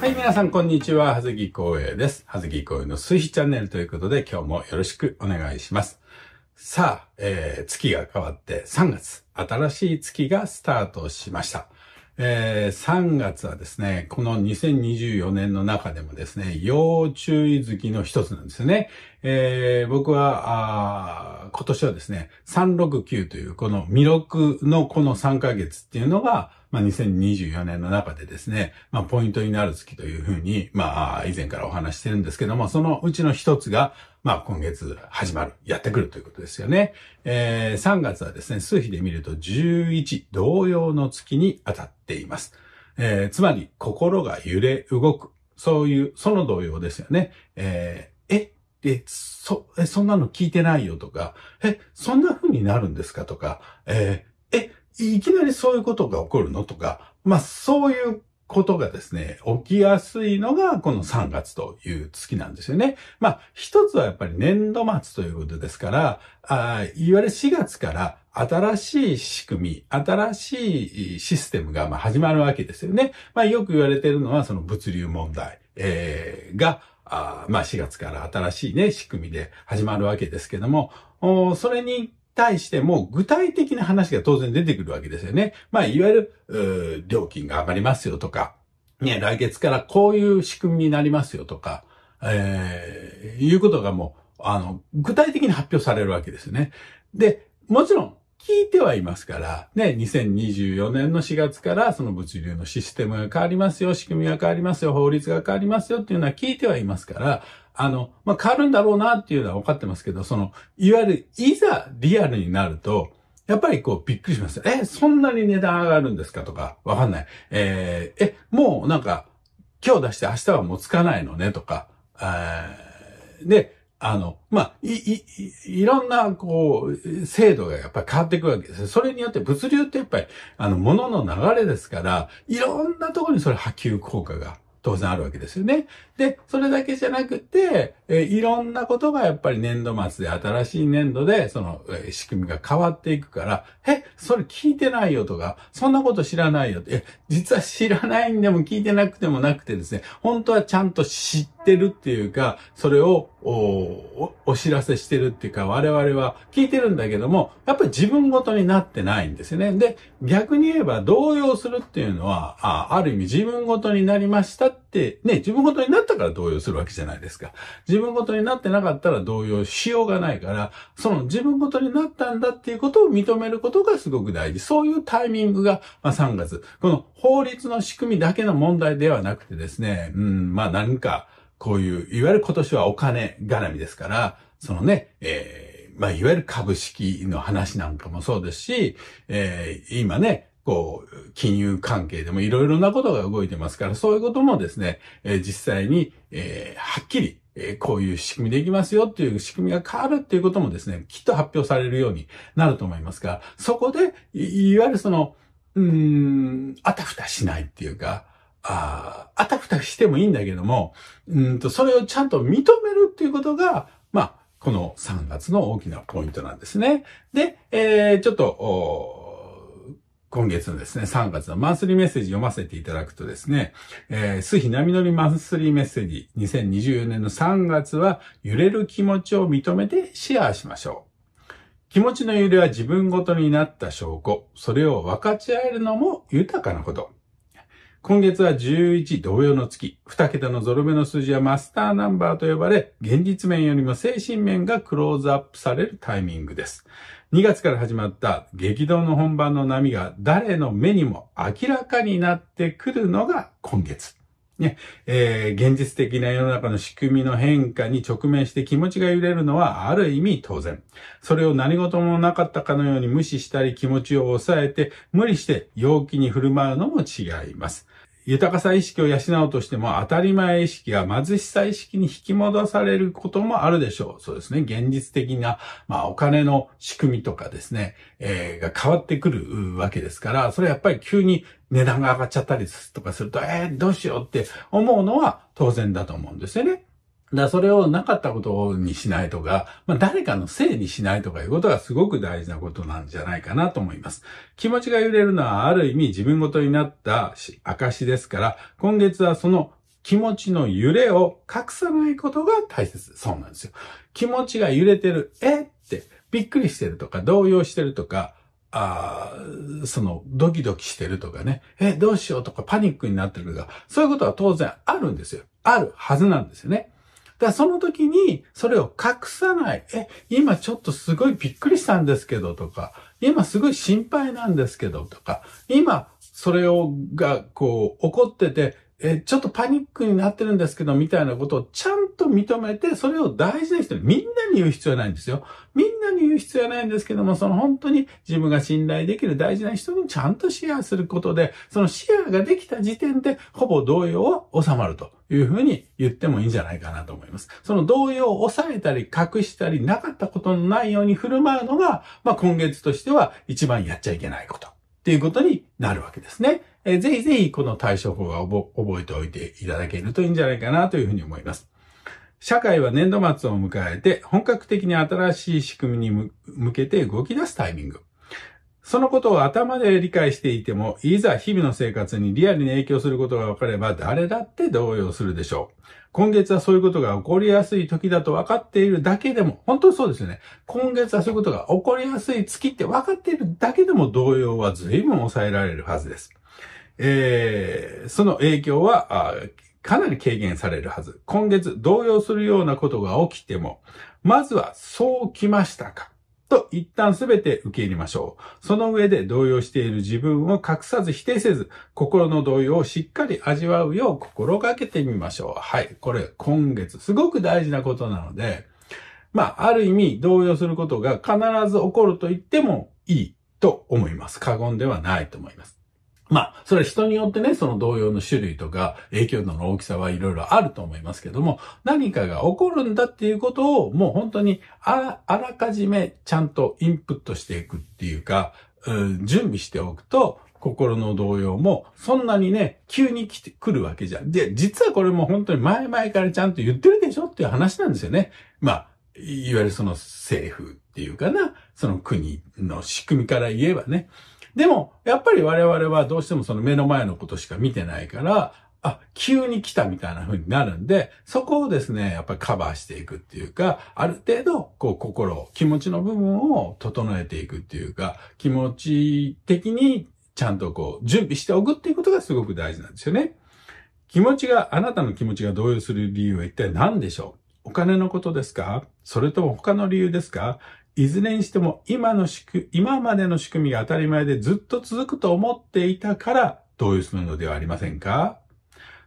はい、皆さん、こんにちは。はずきこうえいです。はずきこうえいの水秘チャンネルということで、今日もよろしくお願いします。さあ、えー、月が変わって3月、新しい月がスタートしました。えー、3月はですね、この2024年の中でもですね、要注意月の一つなんですよね。えー、僕は、今年はですね、369というこの未録のこの3ヶ月っていうのが、まあ、2024年の中でですね、まあ、ポイントになる月というふうに、まあ、以前からお話してるんですけども、そのうちの一つが、まあ今月始まる、やってくるということですよね。えー、3月はですね、数比で見ると11同様の月に当たっています。えー、つまり心が揺れ動く、そういう、その同様ですよね。えー、え、そ、え、そんなの聞いてないよとか、え、そんな風になるんですかとか、えー、え、いきなりそういうことが起こるのとか、まあそういうことがですね、起きやすいのがこの3月という月なんですよね。まあ、一つはやっぱり年度末ということですから、あいわゆる4月から新しい仕組み、新しいシステムがま始まるわけですよね。まあ、よく言われているのはその物流問題、えー、が、あまあ4月から新しいね、仕組みで始まるわけですけども、それに対しても具体的な話が当然出てくるわけですよね。まあ、いわゆる、料金が上がりますよとか、ね、来月からこういう仕組みになりますよとか、えー、いうことがもう、あの、具体的に発表されるわけですね。で、もちろん、聞いてはいますから、ね、2024年の4月からその物流のシステムが変わりますよ、仕組みが変わりますよ、法律が変わりますよっていうのは聞いてはいますから、あの、まあ、変わるんだろうなっていうのは分かってますけど、その、いわゆる、いざリアルになると、やっぱりこうびっくりします。え、そんなに値段上がるんですかとか、わかんない。えー、え、もうなんか、今日出して明日はもうつかないのねとか、えー、で、あの、まあ、い、い、いろんな、こう、制度がやっぱり変わっていくわけです。それによって物流ってやっぱり、あの、物の流れですから、いろんなところにそれ波及効果が当然あるわけですよね。で、それだけじゃなくて、えいろんなことがやっぱり年度末で新しい年度で、その、え仕組みが変わっていくから、え、それ聞いてないよとか、そんなこと知らないよって、え、実は知らないんでも聞いてなくてもなくてですね、本当はちゃんと知って、ってるっていうか、それをおお知らせしてるっていうか、我々は聞いてるんだけども、やっぱり自分ごとになってないんですね。で、逆に言えば動揺するっていうのは、あある意味自分ごとになりましたって、ね、自分ごとになったから動揺するわけじゃないですか。自分ごとになってなかったら動揺しようがないから、その自分ごとになったんだっていうことを認めることがすごく大事。そういうタイミングが、まあ、3月。この法律の仕組みだけの問題ではなくてですね、うん、まあなんか、こういう、いわゆる今年はお金絡みですから、そのね、えーまあ、いわゆる株式の話なんかもそうですし、えー、今ね、こう、金融関係でもいろいろなことが動いてますから、そういうこともですね、えー、実際に、えー、はっきり、えー、こういう仕組みでいきますよっていう仕組みが変わるっていうこともですね、きっと発表されるようになると思いますが、そこで、いいわゆるその、うん、あたふたしないっていうか、ああたふたしてもいいんだけども、うんと、それをちゃんと認めるっていうことが、まあ、この3月の大きなポイントなんですね。で、えー、ちょっと、今月のですね、3月のマンスリーメッセージ読ませていただくとですね、えー、スヒナミマンスリーメッセージ2024年の3月は揺れる気持ちを認めてシェアしましょう。気持ちの揺れは自分ごとになった証拠、それを分かち合えるのも豊かなこと。今月は11同様の月、2桁のゾロ目の数字はマスターナンバーと呼ばれ、現実面よりも精神面がクローズアップされるタイミングです。2月から始まった激動の本番の波が誰の目にも明らかになってくるのが今月。ね、えー、現実的な世の中の仕組みの変化に直面して気持ちが揺れるのはある意味当然。それを何事もなかったかのように無視したり気持ちを抑えて無理して陽気に振る舞うのも違います。豊かさ意識を養うとしても、当たり前意識や貧しさ意識に引き戻されることもあるでしょう。そうですね。現実的な、まあ、お金の仕組みとかですね、えー、が変わってくるわけですから、それやっぱり急に値段が上がっちゃったりとかすると、えー、どうしようって思うのは当然だと思うんですよね。だそれをなかったことにしないとか、まあ、誰かのせいにしないとかいうことがすごく大事なことなんじゃないかなと思います。気持ちが揺れるのはある意味自分ごとになった証ですから、今月はその気持ちの揺れを隠さないことが大切。そうなんですよ。気持ちが揺れてる、えって、びっくりしてるとか、動揺してるとか、ああ、その、ドキドキしてるとかね、え、どうしようとか、パニックになってるとか、そういうことは当然あるんですよ。あるはずなんですよね。だその時に、それを隠さない。え、今ちょっとすごいびっくりしたんですけどとか、今すごい心配なんですけどとか、今それを、が、こう、怒ってて、え、ちょっとパニックになってるんですけど、みたいなことをちゃんと認めて、それを大事な人に、みんなに言う必要はないんですよ。みんなに言う必要はないんですけども、その本当に自分が信頼できる大事な人にちゃんとシェアすることで、そのシェアができた時点で、ほぼ同様は収まるというふうに言ってもいいんじゃないかなと思います。その同様を抑えたり隠したりなかったことのないように振る舞うのが、まあ今月としては一番やっちゃいけないこと。っていうことになるわけですね。えー、ぜひぜひこの対処法は覚えておいていただけるといいんじゃないかなというふうに思います。社会は年度末を迎えて本格的に新しい仕組みに向けて動き出すタイミング。そのことを頭で理解していても、いざ日々の生活にリアルに影響することが分かれば、誰だって動揺するでしょう。今月はそういうことが起こりやすい時だと分かっているだけでも、本当にそうですよね。今月はそういうことが起こりやすい月って分かっているだけでも動揺は随分抑えられるはずです。えー、その影響は、かなり軽減されるはず。今月動揺するようなことが起きても、まずはそう来ましたかと一旦すべて受け入れましょう。その上で動揺している自分を隠さず否定せず、心の動揺をしっかり味わうよう心がけてみましょう。はい。これ今月すごく大事なことなので、まあ、ある意味動揺することが必ず起こると言ってもいいと思います。過言ではないと思います。まあ、それは人によってね、その動揺の種類とか影響度の大きさはいろいろあると思いますけども、何かが起こるんだっていうことをもう本当にあらかじめちゃんとインプットしていくっていうか、うん、準備しておくと、心の動揺もそんなにね、急に来てくるわけじゃん。で、実はこれも本当に前々からちゃんと言ってるでしょっていう話なんですよね。まあ、いわゆるその政府っていうかな、その国の仕組みから言えばね。でも、やっぱり我々はどうしてもその目の前のことしか見てないから、あ、急に来たみたいな風になるんで、そこをですね、やっぱりカバーしていくっていうか、ある程度、こう心、気持ちの部分を整えていくっていうか、気持ち的にちゃんとこう準備しておくっていうことがすごく大事なんですよね。気持ちが、あなたの気持ちが動揺する理由は一体何でしょうお金のことですかそれとも他の理由ですかいずれにしても今の仕組、今までの仕組みが当たり前でずっと続くと思っていたから同意するのではありませんか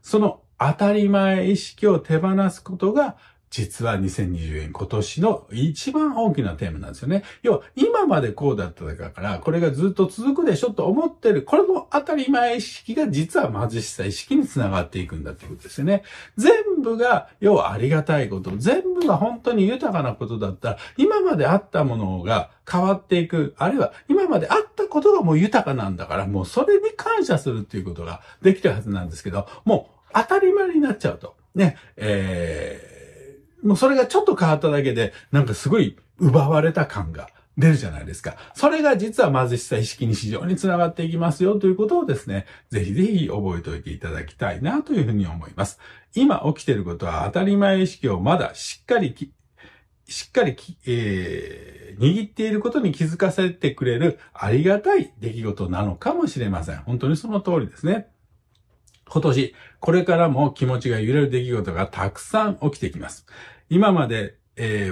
その当たり前意識を手放すことが実は2020年今年の一番大きなテーマなんですよね。要は、今までこうだったから、これがずっと続くでしょと思ってる、これも当たり前意識が実は貧しさ意識につながっていくんだってことですよね。全部が、要はありがたいこと、全部が本当に豊かなことだったら、今まであったものが変わっていく、あるいは今まであったことがもう豊かなんだから、もうそれに感謝するっていうことができるはずなんですけど、もう当たり前になっちゃうと。ね、えーもうそれがちょっと変わっただけで、なんかすごい奪われた感が出るじゃないですか。それが実は貧しさ意識に非常につながっていきますよということをですね、ぜひぜひ覚えておいていただきたいなというふうに思います。今起きていることは当たり前意識をまだしっかりしっかりき、えー、握っていることに気づかせてくれるありがたい出来事なのかもしれません。本当にその通りですね。今年、これからも気持ちが揺れる出来事がたくさん起きてきます。今まで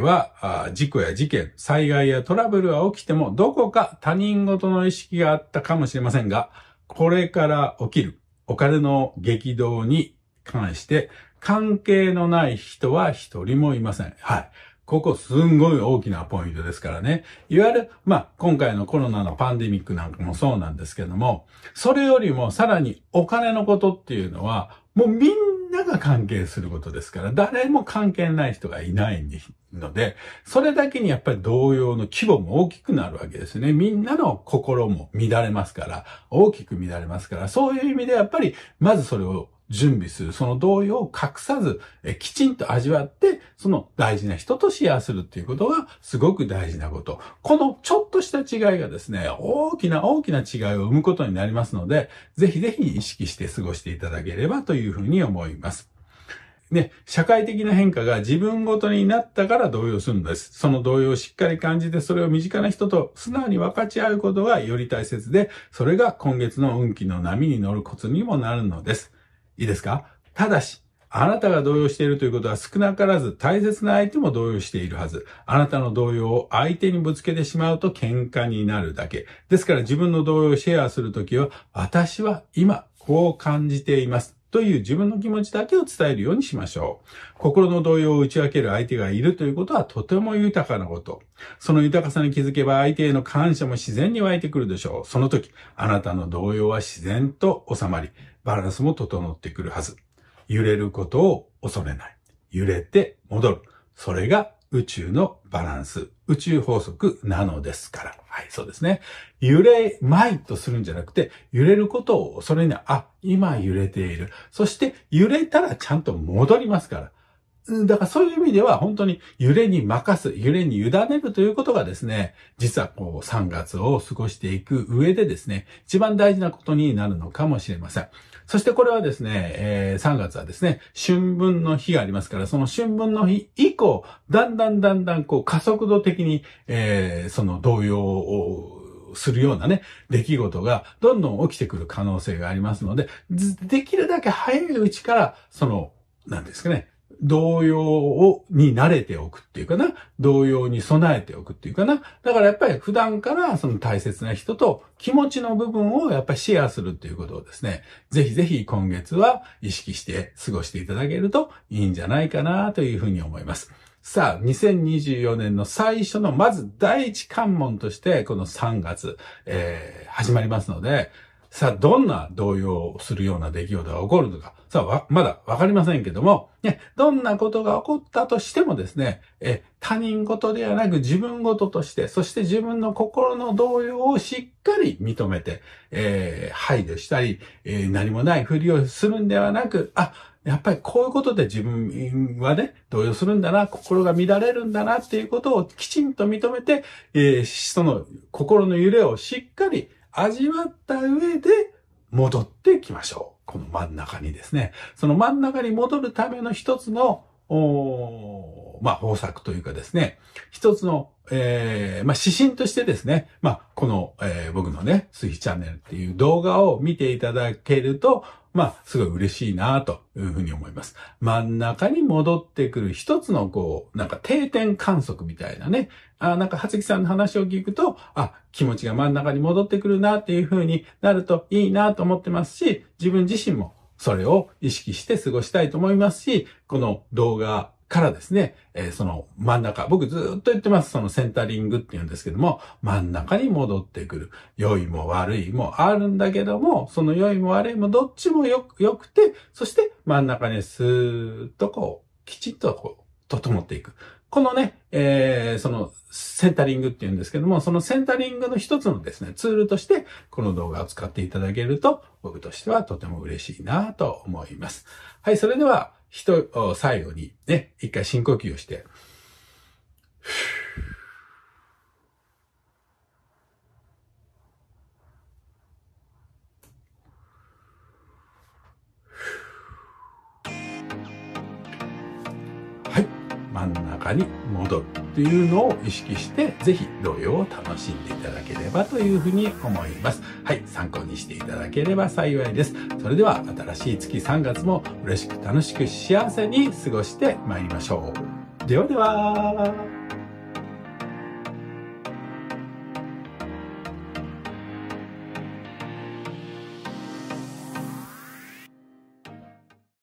は事故や事件、災害やトラブルが起きてもどこか他人事の意識があったかもしれませんが、これから起きるお金の激動に関して関係のない人は一人もいません。はい。ここすんごい大きなポイントですからね。いわゆる、まあ、今回のコロナのパンデミックなんかもそうなんですけども、それよりもさらにお金のことっていうのは、もうみんなが関係することですから、誰も関係ない人がいないので、それだけにやっぱり同様の規模も大きくなるわけですね。みんなの心も乱れますから、大きく乱れますから、そういう意味でやっぱり、まずそれを準備する。その動揺を隠さず、えきちんと味わって、その大事な人とシェアするっていうことがすごく大事なこと。このちょっとした違いがですね、大きな大きな違いを生むことになりますので、ぜひぜひ意識して過ごしていただければというふうに思います。ね、社会的な変化が自分ごとになったから動揺するんです。その動揺をしっかり感じて、それを身近な人と素直に分かち合うことがより大切で、それが今月の運気の波に乗るコツにもなるのです。いいですかただし、あなたが動揺しているということは少なからず大切な相手も動揺しているはず。あなたの動揺を相手にぶつけてしまうと喧嘩になるだけ。ですから自分の動揺をシェアするときは、私は今こう感じています。という自分の気持ちだけを伝えるようにしましょう。心の動揺を打ち明ける相手がいるということはとても豊かなこと。その豊かさに気づけば相手への感謝も自然に湧いてくるでしょう。その時、あなたの動揺は自然と収まり、バランスも整ってくるはず。揺れることを恐れない。揺れて戻る。それが宇宙のバランス、宇宙法則なのですから。はい、そうですね。揺れまいとするんじゃなくて、揺れることを恐れない。あ、今揺れている。そして揺れたらちゃんと戻りますから。だからそういう意味では本当に揺れに任す、揺れに委ねるということがですね、実はこう3月を過ごしていく上でですね、一番大事なことになるのかもしれません。そしてこれはですね、えー、3月はですね、春分の日がありますから、その春分の日以降、だんだんだんだんこう加速度的に、えー、その動揺をするようなね、出来事がどんどん起きてくる可能性がありますので、できるだけ早いうちから、その、なんですかね、動揺を、に慣れておくっていうかな。動揺に備えておくっていうかな。だからやっぱり普段からその大切な人と気持ちの部分をやっぱりシェアするっていうことをですね、ぜひぜひ今月は意識して過ごしていただけるといいんじゃないかなというふうに思います。さあ、2024年の最初の、まず第一関門として、この3月、えー、始まりますので、さあ、どんな動揺をするような出来事が起こるのか、さあ、まだわかりませんけども、ね、どんなことが起こったとしてもですね、え、他人事ではなく自分事として、そして自分の心の動揺をしっかり認めて、えー、いでしたり、えー、何もないふりをするんではなく、あ、やっぱりこういうことで自分はね、動揺するんだな、心が乱れるんだなっていうことをきちんと認めて、えー、その心の揺れをしっかり味わった上で戻ってきましょう。この真ん中にですね。その真ん中に戻るための一つの、まあ、方策というかですね、一つの、えー、まあ、指針としてですね、まあ、この、えー、僕のね、スギチャンネルっていう動画を見ていただけると、まあ、すごい嬉しいなというふうに思います。真ん中に戻ってくる一つのこう、なんか定点観測みたいなね。あなんか、はつきさんの話を聞くと、あ、気持ちが真ん中に戻ってくるなっていうふうになるといいなと思ってますし、自分自身もそれを意識して過ごしたいと思いますし、この動画からですね、えー、その真ん中、僕ずっと言ってます、そのセンタリングって言うんですけども、真ん中に戻ってくる。良いも悪いもあるんだけども、その良いも悪いもどっちもよく、良くて、そして真ん中にスーッとこう、きちっとこう、整っていく。このね、えー、そのセンタリングって言うんですけども、そのセンタリングの一つのですね、ツールとして、この動画を使っていただけると、僕としてはとても嬉しいなと思います。はい、それでは、人、最後にね、一回深呼吸をして、ふぅ真ん中に戻るというのを意識して、ぜひ同様を楽しんでいただければというふうに思います。はい、参考にしていただければ幸いです。それでは新しい月3月も嬉しく楽しく幸せに過ごしてまいりましょう。ではでは。